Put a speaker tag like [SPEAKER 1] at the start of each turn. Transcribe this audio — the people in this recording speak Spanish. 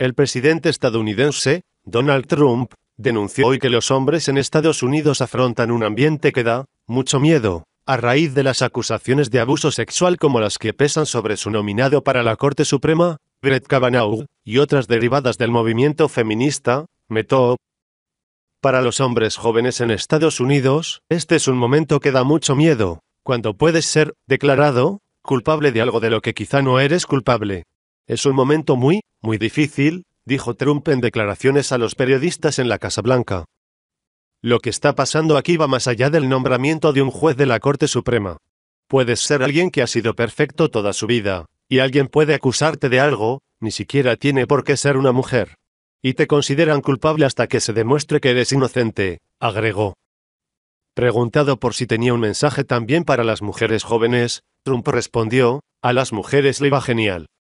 [SPEAKER 1] El presidente estadounidense, Donald Trump, denunció hoy que los hombres en Estados Unidos afrontan un ambiente que da mucho miedo, a raíz de las acusaciones de abuso sexual como las que pesan sobre su nominado para la Corte Suprema, Brett Kavanaugh, y otras derivadas del movimiento feminista, Metoo. Para los hombres jóvenes en Estados Unidos, este es un momento que da mucho miedo, cuando puedes ser declarado culpable de algo de lo que quizá no eres culpable. Es un momento muy, muy difícil, dijo Trump en declaraciones a los periodistas en la Casa Blanca. Lo que está pasando aquí va más allá del nombramiento de un juez de la Corte Suprema. Puedes ser alguien que ha sido perfecto toda su vida, y alguien puede acusarte de algo, ni siquiera tiene por qué ser una mujer. Y te consideran culpable hasta que se demuestre que eres inocente, agregó. Preguntado por si tenía un mensaje también para las mujeres jóvenes, Trump respondió, a las mujeres le iba genial.